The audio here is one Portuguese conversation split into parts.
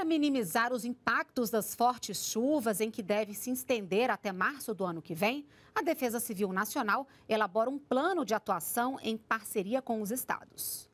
Para minimizar os impactos das fortes chuvas em que deve se estender até março do ano que vem, a Defesa Civil Nacional elabora um plano de atuação em parceria com os estados.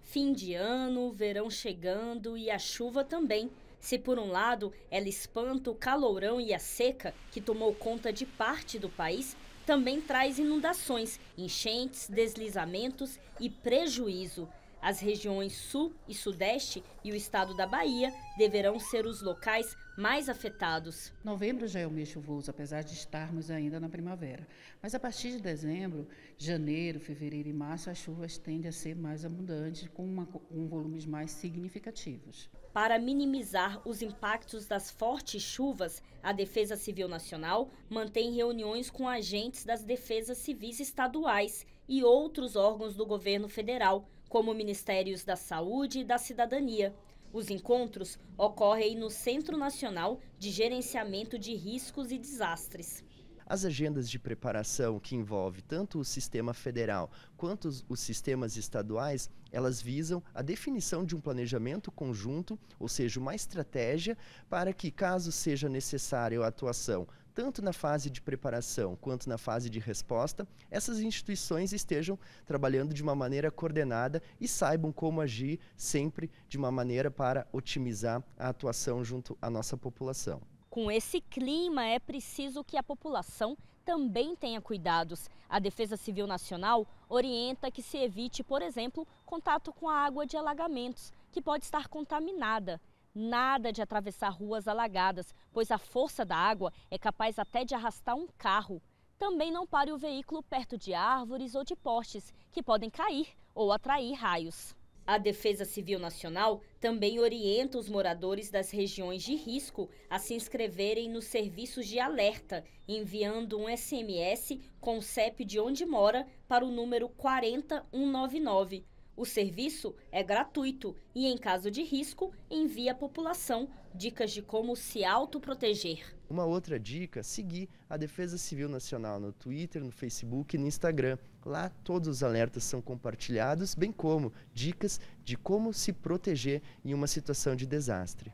Fim de ano, verão chegando e a chuva também. Se por um lado ela espanta o calorão e a seca que tomou conta de parte do país, também traz inundações, enchentes, deslizamentos e prejuízo. As regiões Sul e Sudeste e o estado da Bahia deverão ser os locais mais afetados. Novembro já é o mês chuvoso, apesar de estarmos ainda na primavera. Mas a partir de dezembro, janeiro, fevereiro e março, as chuvas tendem a ser mais abundantes, com, uma, com volumes mais significativos. Para minimizar os impactos das fortes chuvas, a Defesa Civil Nacional mantém reuniões com agentes das defesas civis estaduais e outros órgãos do governo federal como Ministérios da Saúde e da Cidadania. Os encontros ocorrem no Centro Nacional de Gerenciamento de Riscos e Desastres. As agendas de preparação que envolve tanto o sistema federal quanto os, os, sistemas estaduais, elas visam a definição de um planejamento conjunto, ou seja, uma estratégia para que, caso seja necessária a atuação tanto na fase de preparação quanto na fase de resposta, essas instituições estejam trabalhando de uma maneira coordenada e saibam como agir sempre de uma maneira para otimizar a atuação junto à nossa população. Com esse clima, é preciso que a população também tenha cuidados. A Defesa Civil Nacional orienta que se evite, por exemplo, contato com a água de alagamentos, que pode estar contaminada. Nada de atravessar ruas alagadas, pois a força da água é capaz até de arrastar um carro. Também não pare o veículo perto de árvores ou de postes, que podem cair ou atrair raios. A Defesa Civil Nacional também orienta os moradores das regiões de risco a se inscreverem nos serviços de alerta, enviando um SMS com o CEP de onde mora para o número 40199. O serviço é gratuito e, em caso de risco, envia à população dicas de como se autoproteger. Uma outra dica, seguir a Defesa Civil Nacional no Twitter, no Facebook e no Instagram. Lá todos os alertas são compartilhados, bem como dicas de como se proteger em uma situação de desastre.